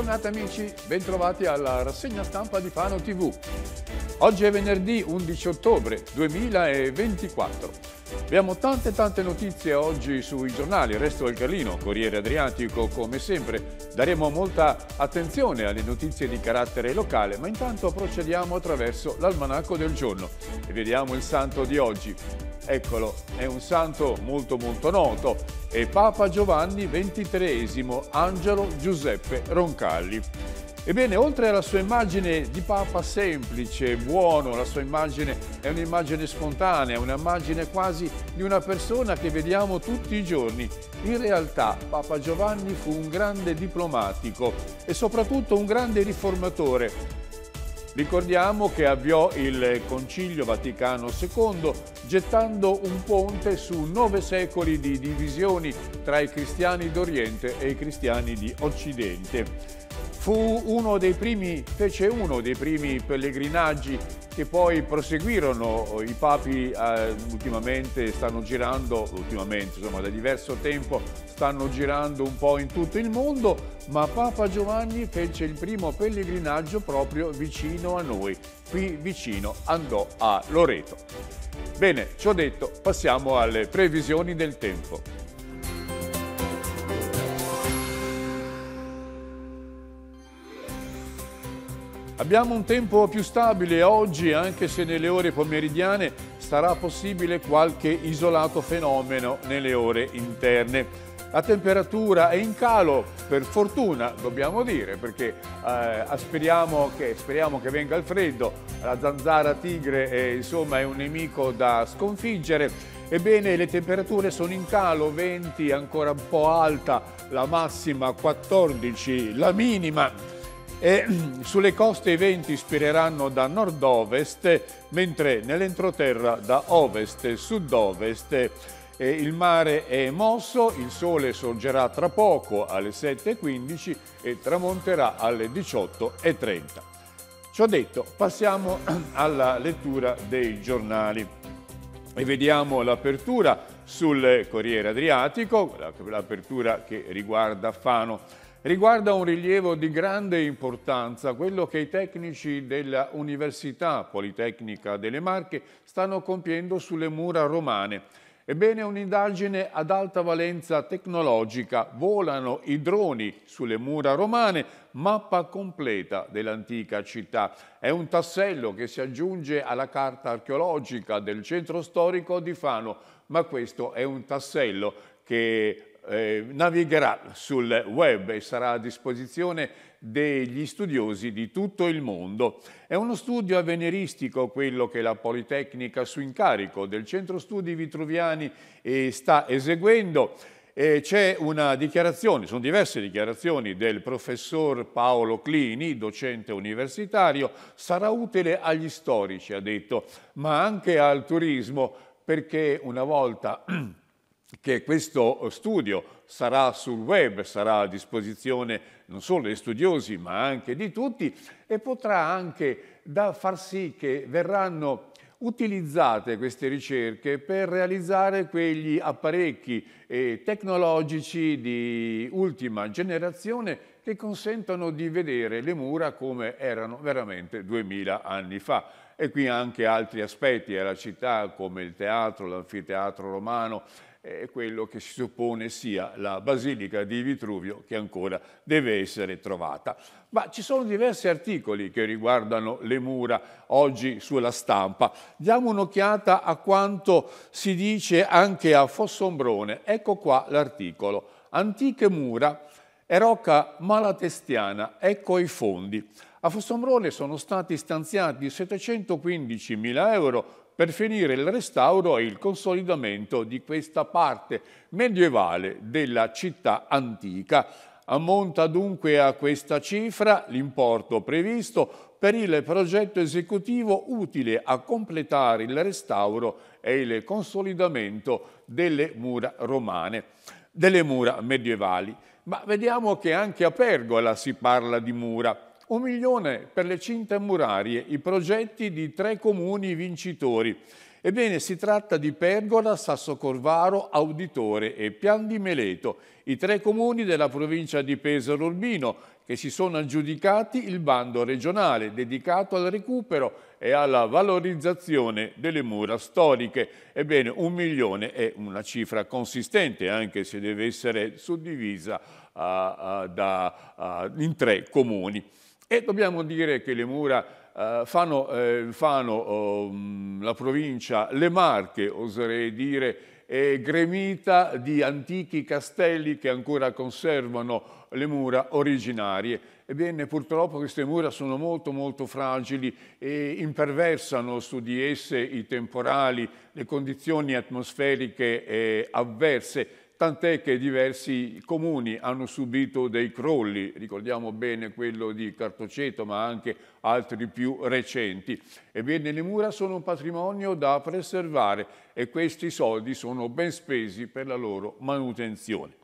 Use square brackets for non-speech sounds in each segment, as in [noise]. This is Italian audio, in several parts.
Bentornati amici, bentrovati alla rassegna stampa di Fano TV. Oggi è venerdì 11 ottobre 2024. Abbiamo tante tante notizie oggi sui giornali, il resto del Carlino, Corriere Adriatico come sempre. Daremo molta attenzione alle notizie di carattere locale, ma intanto procediamo attraverso l'almanacco del giorno e vediamo il santo di oggi. Eccolo, è un santo molto molto noto, è Papa Giovanni XXIII Angelo Giuseppe Roncalli. Ebbene, oltre alla sua immagine di Papa semplice, buono, la sua immagine è un'immagine spontanea, un'immagine quasi di una persona che vediamo tutti i giorni. In realtà Papa Giovanni fu un grande diplomatico e soprattutto un grande riformatore, Ricordiamo che avviò il Concilio Vaticano II gettando un ponte su nove secoli di divisioni tra i cristiani d'Oriente e i cristiani di Occidente uno primi, fece uno dei primi pellegrinaggi che poi proseguirono, i papi eh, ultimamente stanno girando, ultimamente insomma da diverso tempo stanno girando un po' in tutto il mondo, ma Papa Giovanni fece il primo pellegrinaggio proprio vicino a noi, qui vicino andò a Loreto. Bene, ciò detto, passiamo alle previsioni del tempo. Abbiamo un tempo più stabile oggi, anche se nelle ore pomeridiane sarà possibile qualche isolato fenomeno nelle ore interne. La temperatura è in calo, per fortuna dobbiamo dire, perché eh, speriamo, che, speriamo che venga il freddo, la zanzara tigre è, eh, insomma, è un nemico da sconfiggere. Ebbene, le temperature sono in calo, 20 ancora un po' alta, la massima 14, la minima e [clears throat] sulle coste i venti spireranno da nord-ovest, mentre nell'entroterra da ovest-sud-ovest. il mare è mosso, il sole sorgerà tra poco alle 7.15 e tramonterà alle 18.30. Ciò detto, passiamo [clears throat] alla lettura dei giornali e vediamo l'apertura sul Corriere Adriatico, l'apertura che riguarda Fano riguarda un rilievo di grande importanza, quello che i tecnici dell'Università Politecnica delle Marche stanno compiendo sulle mura romane. Ebbene, un'indagine ad alta valenza tecnologica. Volano i droni sulle mura romane, mappa completa dell'antica città. È un tassello che si aggiunge alla carta archeologica del centro storico di Fano, ma questo è un tassello che eh, navigherà sul web e sarà a disposizione degli studiosi di tutto il mondo. È uno studio avveniristico quello che la Politecnica su incarico del Centro Studi Vitruviani eh, sta eseguendo. Eh, C'è una dichiarazione, sono diverse dichiarazioni del professor Paolo Clini, docente universitario, sarà utile agli storici, ha detto, ma anche al turismo, perché una volta [clears throat] che questo studio sarà sul web, sarà a disposizione non solo degli studiosi ma anche di tutti e potrà anche far sì che verranno utilizzate queste ricerche per realizzare quegli apparecchi eh, tecnologici di ultima generazione che consentono di vedere le mura come erano veramente 2000 anni fa. E qui anche altri aspetti, la città come il teatro, l'anfiteatro romano, è quello che si suppone sia la basilica di Vitruvio che ancora deve essere trovata. Ma ci sono diversi articoli che riguardano le mura oggi sulla stampa. Diamo un'occhiata a quanto si dice anche a Fossombrone. Ecco qua l'articolo. Antiche mura, e rocca malatestiana, ecco i fondi. A Fossombrone sono stati stanziati 715.000 euro per finire il restauro e il consolidamento di questa parte medievale della città antica. Ammonta dunque a questa cifra l'importo previsto per il progetto esecutivo utile a completare il restauro e il consolidamento delle mura romane, delle mura medievali. Ma vediamo che anche a Pergola si parla di mura un milione per le cinte murarie, i progetti di tre comuni vincitori. Ebbene, si tratta di Pergola, Sasso Corvaro, Auditore e Pian di Meleto, i tre comuni della provincia di Pesaro Urbino che si sono aggiudicati il bando regionale dedicato al recupero e alla valorizzazione delle mura storiche. Ebbene, un milione è una cifra consistente, anche se deve essere suddivisa uh, uh, da, uh, in tre comuni. E dobbiamo dire che le mura eh, fanno, eh, fanno oh, la provincia, le Marche, oserei dire, eh, gremita di antichi castelli che ancora conservano le mura originarie. Ebbene, purtroppo queste mura sono molto molto fragili e imperversano su di esse i temporali, le condizioni atmosferiche eh, avverse tant'è che diversi comuni hanno subito dei crolli, ricordiamo bene quello di Cartoceto ma anche altri più recenti. Ebbene le mura sono un patrimonio da preservare e questi soldi sono ben spesi per la loro manutenzione.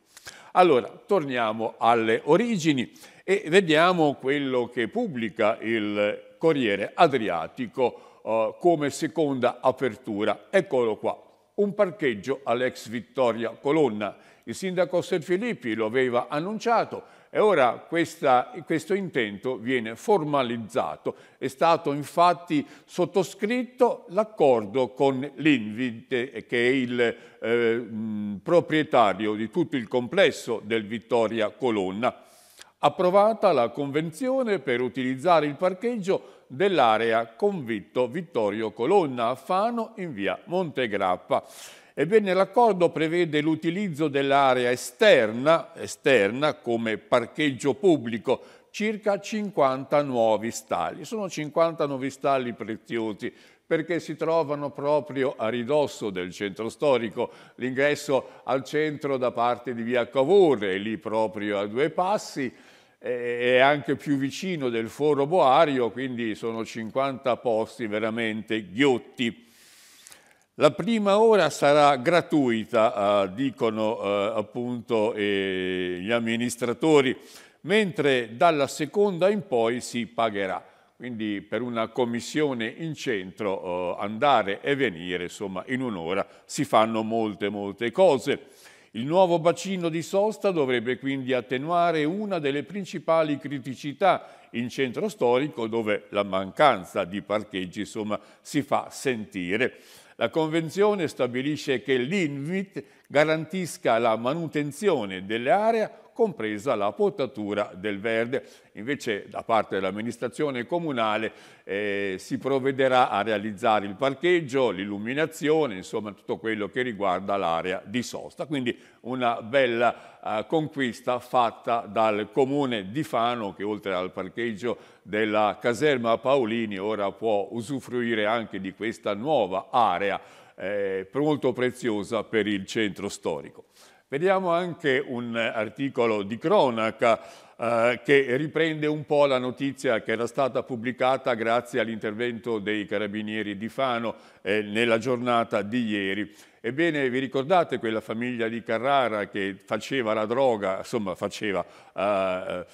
Allora, torniamo alle origini e vediamo quello che pubblica il Corriere Adriatico eh, come seconda apertura. Eccolo qua un parcheggio all'ex Vittoria Colonna. Il sindaco Serfilippi lo aveva annunciato e ora questa, questo intento viene formalizzato. È stato infatti sottoscritto l'accordo con l'Invit, che è il eh, proprietario di tutto il complesso del Vittoria Colonna. Approvata la convenzione per utilizzare il parcheggio dell'area convitto Vittorio Colonna a Fano in via Montegrappa. Ebbene, l'accordo prevede l'utilizzo dell'area esterna, esterna come parcheggio pubblico circa 50 nuovi stalli. Sono 50 nuovi stalli preziosi perché si trovano proprio a ridosso del centro storico, l'ingresso al centro da parte di via Cavour è lì proprio a due passi, è anche più vicino del foro boario, quindi sono 50 posti veramente ghiotti. La prima ora sarà gratuita, eh, dicono eh, appunto eh, gli amministratori, mentre dalla seconda in poi si pagherà. Quindi per una commissione in centro eh, andare e venire, insomma, in un'ora si fanno molte, molte cose. Il nuovo bacino di sosta dovrebbe quindi attenuare una delle principali criticità in centro storico dove la mancanza di parcheggi insomma, si fa sentire. La Convenzione stabilisce che l'INVIT garantisca la manutenzione dell'area compresa la potatura del verde. Invece da parte dell'amministrazione comunale eh, si provvederà a realizzare il parcheggio, l'illuminazione, insomma tutto quello che riguarda l'area di sosta. Quindi una bella eh, conquista fatta dal comune di Fano che oltre al parcheggio della caserma Paolini ora può usufruire anche di questa nuova area eh, molto preziosa per il centro storico. Vediamo anche un articolo di cronaca eh, che riprende un po' la notizia che era stata pubblicata grazie all'intervento dei carabinieri di Fano eh, nella giornata di ieri. Ebbene, vi ricordate quella famiglia di Carrara che faceva la droga, insomma faceva, eh, eh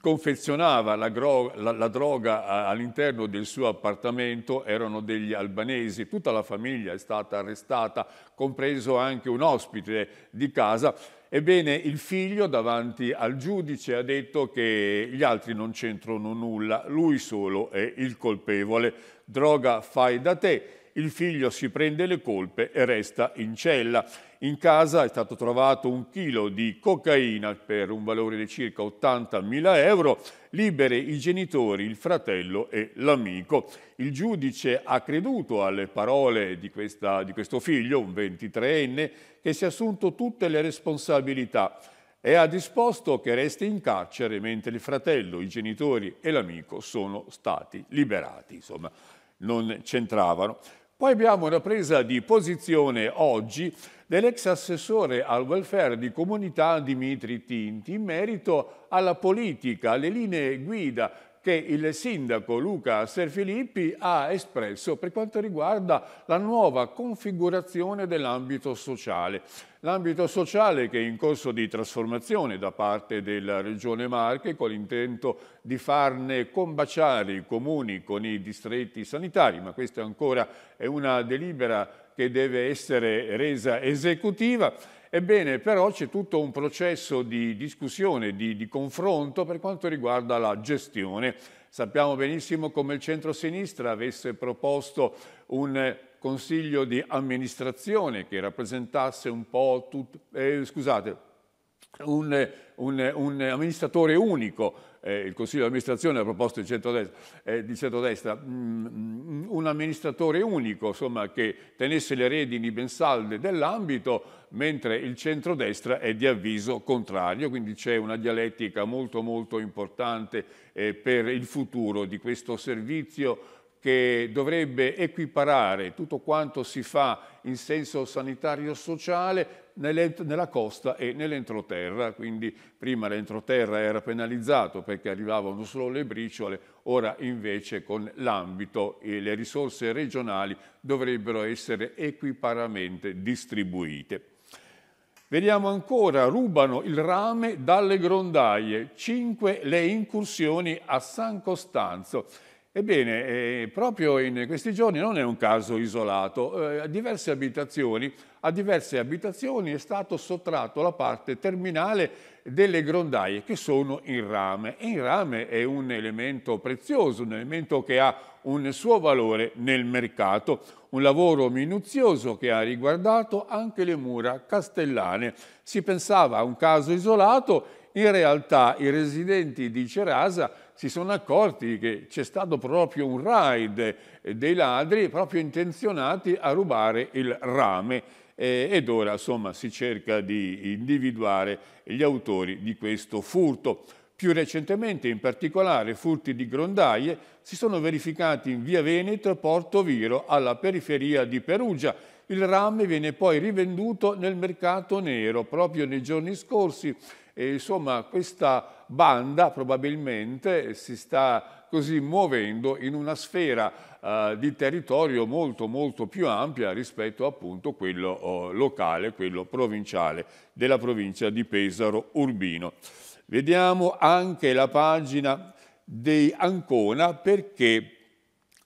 confezionava la, la, la droga all'interno del suo appartamento, erano degli albanesi, tutta la famiglia è stata arrestata, compreso anche un ospite di casa, Ebbene, il figlio davanti al giudice ha detto che gli altri non c'entrano nulla, lui solo è il colpevole. Droga fai da te il figlio si prende le colpe e resta in cella. In casa è stato trovato un chilo di cocaina per un valore di circa 80.000 euro, libere i genitori, il fratello e l'amico. Il giudice ha creduto alle parole di, questa, di questo figlio, un 23enne, che si è assunto tutte le responsabilità e ha disposto che resti in carcere mentre il fratello, i genitori e l'amico sono stati liberati. Insomma, non c'entravano. Poi abbiamo una presa di posizione oggi dell'ex assessore al welfare di comunità Dimitri Tinti in merito alla politica, alle linee guida che il sindaco Luca Serfilippi ha espresso per quanto riguarda la nuova configurazione dell'ambito sociale. L'ambito sociale che è in corso di trasformazione da parte della Regione Marche con l'intento di farne combaciare i comuni con i distretti sanitari, ma questa ancora è una delibera che deve essere resa esecutiva. Ebbene, però c'è tutto un processo di discussione, di, di, confronto per quanto riguarda la gestione. Sappiamo benissimo come il centro-sinistra avesse proposto un consiglio di amministrazione che rappresentasse un po' tutto, eh, scusate, un, un, un, amministratore unico, eh, il Consiglio di amministrazione ha proposto di centrodestra, eh, di centrodestra mh, mm, mm, un amministratore unico insomma, che tenesse le redini ben salde dell'ambito, mentre il centrodestra è di avviso contrario, quindi c'è una dialettica molto molto importante eh, per il futuro di questo servizio che dovrebbe equiparare tutto quanto si fa in senso sanitario-sociale nella costa e nell'entroterra, quindi prima l'entroterra era penalizzato perché arrivavano solo le briciole, ora invece con l'ambito e le risorse regionali dovrebbero essere equiparamente distribuite. Vediamo ancora, rubano il rame dalle grondaie, 5 le incursioni a San Costanzo. Ebbene, eh, proprio in questi giorni non è un caso isolato, eh, a, diverse a diverse abitazioni è stato sottratto la parte terminale delle grondaie che sono in rame e il rame è un elemento prezioso, un elemento che ha un suo valore nel mercato, un lavoro minuzioso che ha riguardato anche le mura castellane. Si pensava a un caso isolato, in realtà i residenti di Cerasa si sono accorti che c'è stato proprio un raid dei ladri proprio intenzionati a rubare il rame eh, ed ora insomma si cerca di individuare gli autori di questo furto. Più recentemente, in particolare, furti di grondaie si sono verificati in via Veneto e Porto Viro, alla periferia di Perugia. Il rame viene poi rivenduto nel mercato nero. Proprio nei giorni scorsi e, insomma, questa banda probabilmente si sta così muovendo in una sfera eh, di territorio molto molto più ampia rispetto appunto a quello eh, locale, quello provinciale della provincia di Pesaro Urbino. Vediamo anche la pagina di Ancona perché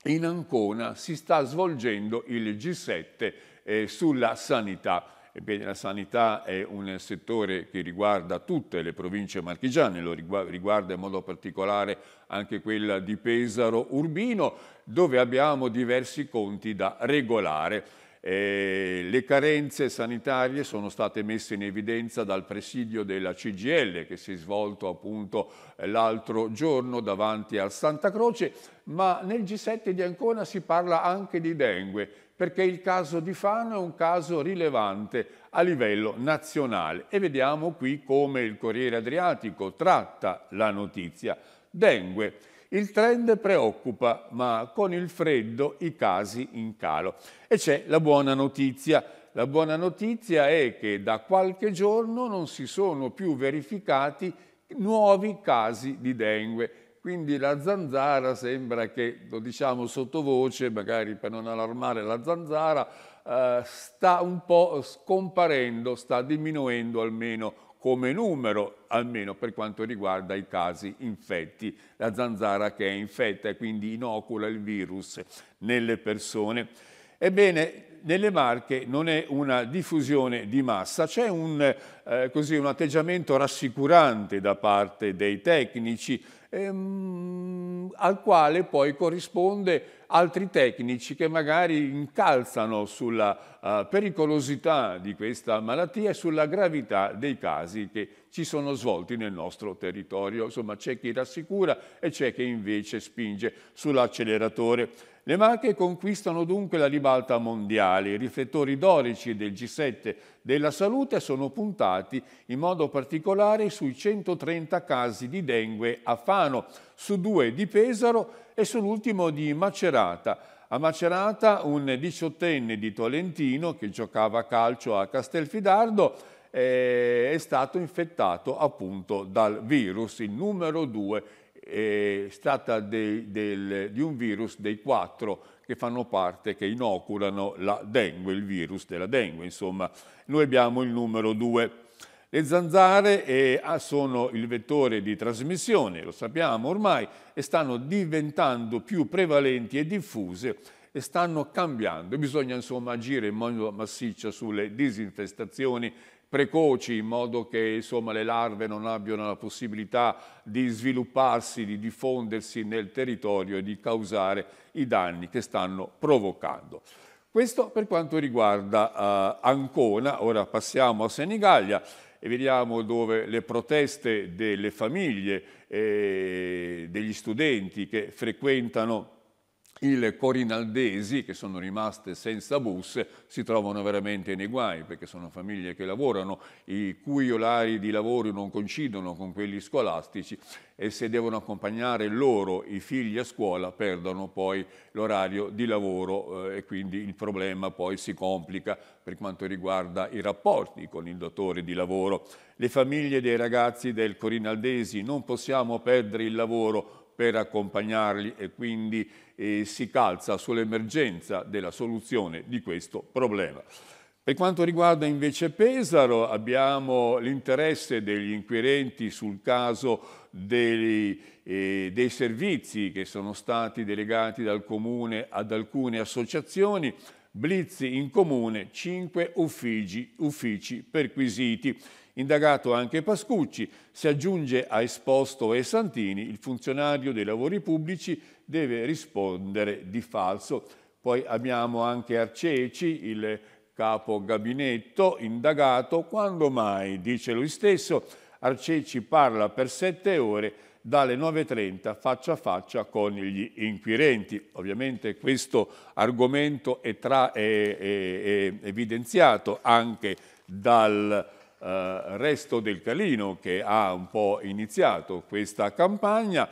in Ancona si sta svolgendo il G7 eh, sulla sanità Ebbene, la sanità è un settore che riguarda tutte le province marchigiane, lo riguarda in modo particolare anche quella di Pesaro Urbino, dove abbiamo diversi conti da regolare. Eh, le carenze sanitarie sono state messe in evidenza dal presidio della CGL che si è svolto appunto l'altro giorno davanti al Santa Croce, ma nel G7 di Ancona si parla anche di dengue perché il caso di Fano è un caso rilevante a livello nazionale e vediamo qui come il Corriere Adriatico tratta la notizia. Dengue. Il trend preoccupa, ma con il freddo i casi in calo. E c'è la buona notizia. La buona notizia è che da qualche giorno non si sono più verificati nuovi casi di dengue quindi la zanzara sembra che, lo diciamo sottovoce, magari per non allarmare la zanzara, eh, sta un po' scomparendo, sta diminuendo almeno come numero, almeno per quanto riguarda i casi infetti. La zanzara che è infetta e quindi inocula il virus nelle persone. Ebbene, nelle Marche non è una diffusione di massa, c'è un, eh, così, un atteggiamento rassicurante da parte dei tecnici ehm, al quale poi corrisponde altri tecnici che magari incalzano sulla uh, pericolosità di questa malattia e sulla gravità dei casi che ci sono svolti nel nostro territorio. Insomma, c'è chi rassicura e c'è chi invece spinge sull'acceleratore. Le Marche conquistano dunque la ribalta mondiale. I riflettori dorici del G7 della salute sono puntati in modo particolare sui 130 casi di dengue a Fano, su due di Pesaro e sull'ultimo di Macerata. A Macerata un diciottenne di Tolentino che giocava a calcio a Castelfidardo eh, è stato infettato appunto dal virus, il numero 2 eh, è stata de, del, di un virus dei quattro che fanno parte, che inoculano la dengue, il virus della dengue. Insomma, noi abbiamo il numero 2. Le zanzare eh, ah, sono il vettore di trasmissione, lo sappiamo ormai, e stanno diventando più prevalenti e diffuse e stanno cambiando. Bisogna insomma agire in modo massiccio sulle disinfestazioni precoci in modo che insomma, le larve non abbiano la possibilità di svilupparsi, di diffondersi nel territorio e di causare i danni che stanno provocando. Questo per quanto riguarda uh, Ancona, ora passiamo a Senigallia e vediamo dove le proteste delle famiglie, eh, degli studenti che frequentano il corinaldesi, che sono rimaste senza bus, si trovano veramente nei guai, perché sono famiglie che lavorano, i cui orari di lavoro non coincidono con quelli scolastici e se devono accompagnare loro i figli a scuola perdono poi l'orario di lavoro eh, e quindi il problema poi si complica per quanto riguarda i rapporti con il dottore di lavoro. Le famiglie dei ragazzi del Corinaldesi non possiamo perdere il lavoro per accompagnarli e quindi eh, si calza sull'emergenza della soluzione di questo problema. Per quanto riguarda invece Pesaro abbiamo l'interesse degli inquirenti sul caso dei, eh, dei servizi che sono stati delegati dal Comune ad alcune associazioni, blitz in comune, 5 uffici, uffici perquisiti. Indagato anche Pascucci, si aggiunge a Esposto e Santini, il funzionario dei lavori pubblici deve rispondere di falso. Poi abbiamo anche Arceci, il capo gabinetto, indagato, quando mai, dice lui stesso, Arceci parla per sette ore dalle 9.30 faccia a faccia con gli inquirenti. Ovviamente questo argomento è, tra, è, è, è evidenziato anche dal eh, Resto del Calino che ha un po' iniziato questa campagna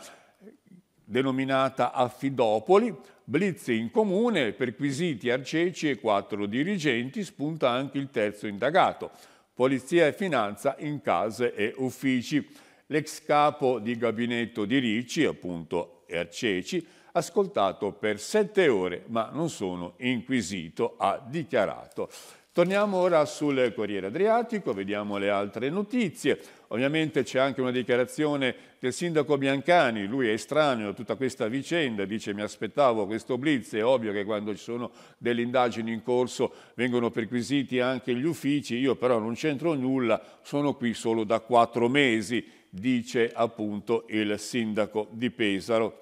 denominata Affidopoli, blitz in comune, perquisiti Arceci e quattro dirigenti, spunta anche il terzo indagato, polizia e finanza in case e uffici. L'ex capo di gabinetto di Ricci, appunto Arceci, ascoltato per sette ore ma non sono inquisito, ha dichiarato. Torniamo ora sul Corriere Adriatico, vediamo le altre notizie. Ovviamente c'è anche una dichiarazione del sindaco Biancani, lui è estraneo a tutta questa vicenda, dice mi aspettavo questo blitz, è ovvio che quando ci sono delle indagini in corso vengono perquisiti anche gli uffici, io però non c'entro nulla, sono qui solo da quattro mesi, dice appunto il sindaco di Pesaro.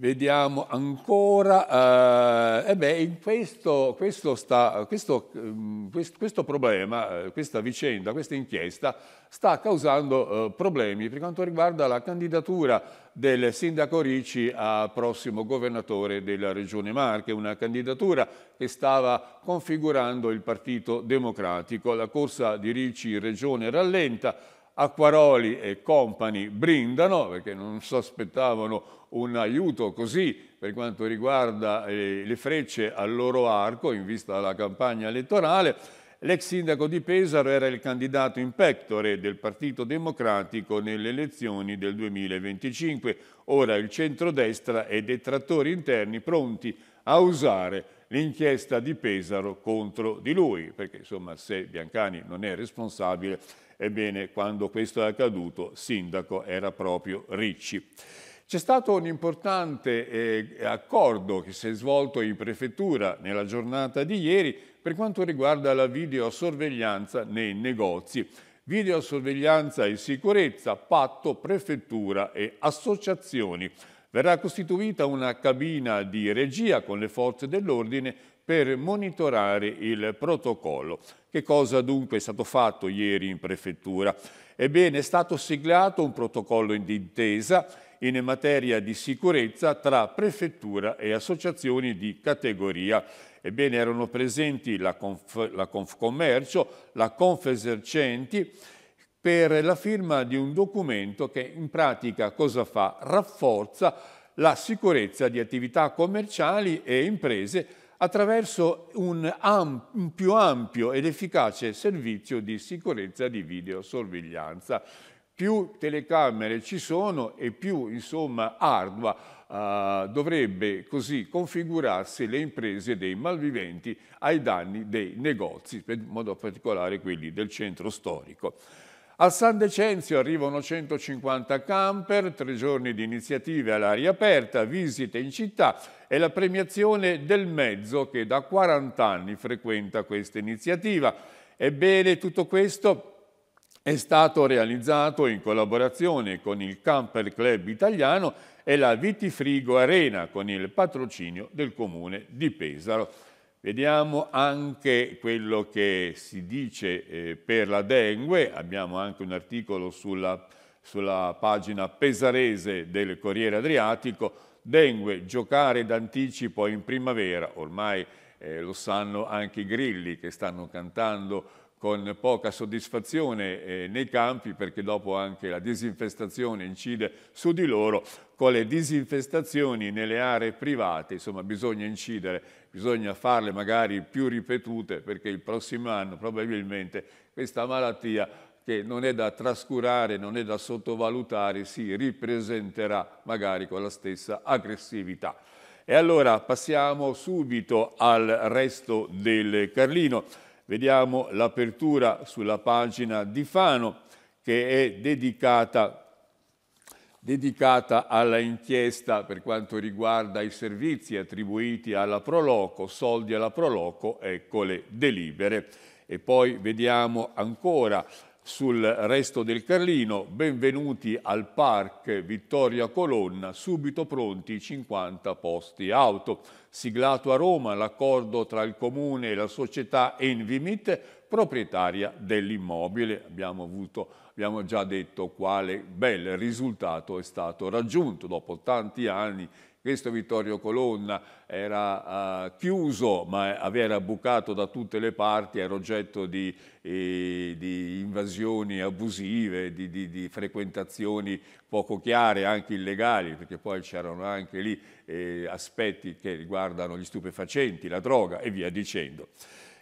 Vediamo ancora, eh, eh beh, questo, questo, sta, questo, mm, questo, problema, eh, questa vicenda, questa inchiesta sta causando eh, problemi per quanto riguarda la candidatura del sindaco Ricci a prossimo governatore della regione Marche, una candidatura che stava configurando il Partito Democratico. La corsa di Ricci in regione rallenta, Acquaroli e Company brindano perché non sospettavano un aiuto così per quanto riguarda eh, le frecce al loro arco in vista della campagna elettorale. L'ex sindaco di Pesaro era il candidato in pectore del Partito Democratico nelle elezioni del 2025. Ora il centrodestra e detrattori interni pronti a usare l'inchiesta di Pesaro contro di lui, perché insomma se Biancani non è responsabile Ebbene, quando questo è accaduto, sindaco era proprio Ricci. C'è stato un importante eh, accordo che si è svolto in prefettura nella giornata di ieri per quanto riguarda la videosorveglianza nei negozi. Videosorveglianza e sicurezza, patto prefettura e associazioni. Verrà costituita una cabina di regia con le forze dell'ordine per monitorare il protocollo. Che cosa dunque è stato fatto ieri in prefettura? Ebbene, è stato siglato un protocollo d'intesa in materia di sicurezza tra prefettura e associazioni di categoria. Ebbene, erano presenti la, Conf, la Confcommercio, la Confesercenti, per la firma di un documento che in pratica cosa fa? Rafforza la sicurezza di attività commerciali e imprese attraverso un, amp un più ampio ed efficace servizio di sicurezza di videosorveglianza. Più telecamere ci sono e più insomma, hardware Uh, dovrebbe così configurarsi le imprese dei malviventi ai danni dei negozi, in modo particolare quelli del centro storico. A San Decenzio arrivano 150 camper, tre giorni di iniziative all'aria aperta, visite in città, è la premiazione del mezzo che da 40 anni frequenta questa iniziativa. Ebbene, tutto questo è stato realizzato in collaborazione con il Camper Club Italiano e la Vitifrigo Arena con il patrocinio del Comune di Pesaro. Vediamo anche quello che si dice eh, per la dengue, abbiamo anche un articolo sulla, sulla pagina pesarese del Corriere Adriatico, dengue, giocare d'anticipo in primavera, ormai eh, lo sanno anche i grilli che stanno cantando con poca soddisfazione eh, nei campi perché dopo anche la disinfestazione incide su di loro, con le disinfestazioni nelle aree private, insomma bisogna incidere, bisogna farle magari più ripetute perché il prossimo anno probabilmente questa malattia che non è da trascurare, non è da sottovalutare, si ripresenterà magari con la stessa aggressività. E allora passiamo subito al resto del Carlino. Vediamo l'apertura sulla pagina di Fano che è dedicata dedicata alla inchiesta per quanto riguarda i servizi attribuiti alla Proloco, soldi alla Proloco, ecco le delibere. E poi vediamo ancora sul resto del Carlino, benvenuti al Park Vittoria Colonna, subito pronti 50 posti auto. Siglato a Roma l'accordo tra il Comune e la società Envimit, proprietaria dell'immobile. Abbiamo, abbiamo già detto quale bel risultato è stato raggiunto dopo tanti anni questo Vittorio Colonna era eh, chiuso ma aveva bucato da tutte le parti, era oggetto di, eh, di invasioni abusive, di, di, di, frequentazioni poco chiare, anche illegali, perché poi c'erano anche lì eh, aspetti che riguardano gli stupefacenti, la droga e via dicendo.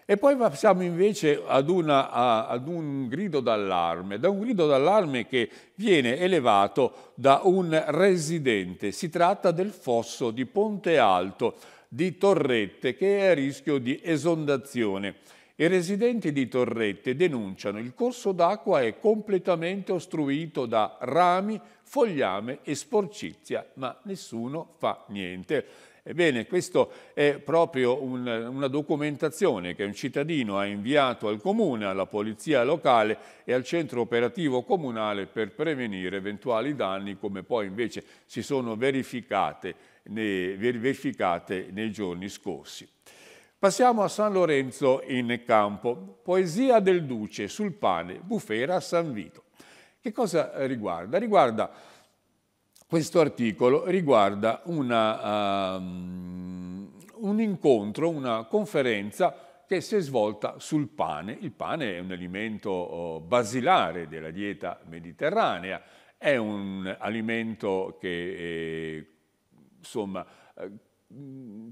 E poi passiamo invece ad, una, a, ad un grido d'allarme, da un grido d'allarme che viene elevato da un residente. Si tratta del fosso di Ponte Alto di Torrette che è a rischio di esondazione. I residenti di Torrette denunciano il corso d'acqua è completamente ostruito da rami, fogliame e sporcizia, ma nessuno fa niente. Ebbene, questa è proprio un, una documentazione che un cittadino ha inviato al comune, alla polizia locale e al centro operativo comunale per prevenire eventuali danni come poi invece si sono verificate nei, verificate nei giorni scorsi. Passiamo a San Lorenzo in campo. Poesia del Duce sul pane, bufera a San Vito. Che cosa riguarda? Riguarda questo articolo riguarda una, um, un incontro, una conferenza che si è svolta sul pane. Il pane è un alimento oh, basilare della dieta mediterranea, è un alimento che eh, insomma, eh,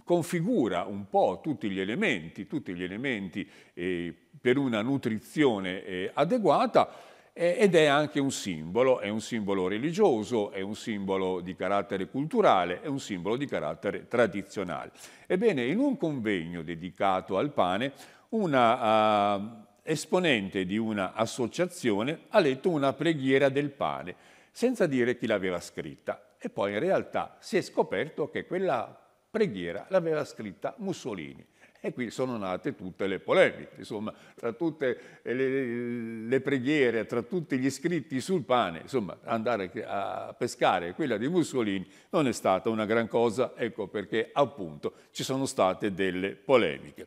configura un po' tutti gli elementi, tutti gli elementi eh, per una nutrizione eh, adeguata eh, ed è anche un simbolo, è un simbolo religioso, è un simbolo di carattere culturale, è un simbolo di carattere tradizionale. Ebbene, in un convegno dedicato al pane, una uh, esponente di un'associazione ha letto una preghiera del pane, senza dire chi l'aveva scritta. E poi in realtà si è scoperto che quella preghiera l'aveva scritta Mussolini. E qui sono nate tutte le polemiche, insomma, tra tutte le, le preghiere, tra tutti gli scritti sul pane, insomma, andare a pescare quella di Mussolini non è stata una gran cosa, ecco perché appunto ci sono state delle polemiche.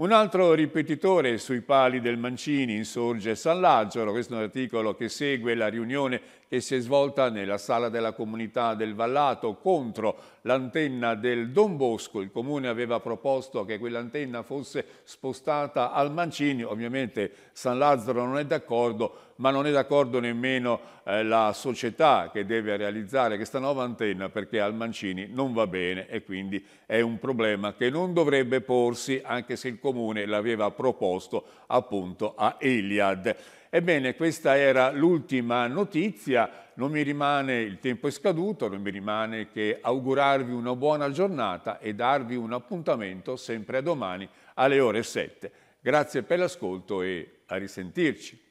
Un altro ripetitore sui pali del Mancini insorge San Lazzaro, questo è un articolo che segue la riunione che si è svolta nella sala della comunità del Vallato contro l'antenna del Don Bosco. Il comune aveva proposto che quell'antenna fosse spostata al Mancini, ovviamente San Lazzaro non è d'accordo, ma non è d'accordo nemmeno eh, la società che deve realizzare questa nuova antenna perché al Mancini non va bene e quindi è un problema che non dovrebbe porsi anche se il comune l'aveva proposto appunto a Eliad. Ebbene, questa era l'ultima notizia, non mi rimane, il tempo è scaduto, non mi rimane che augurarvi una buona giornata e darvi un appuntamento sempre a domani alle ore 7. Grazie per l'ascolto e a risentirci.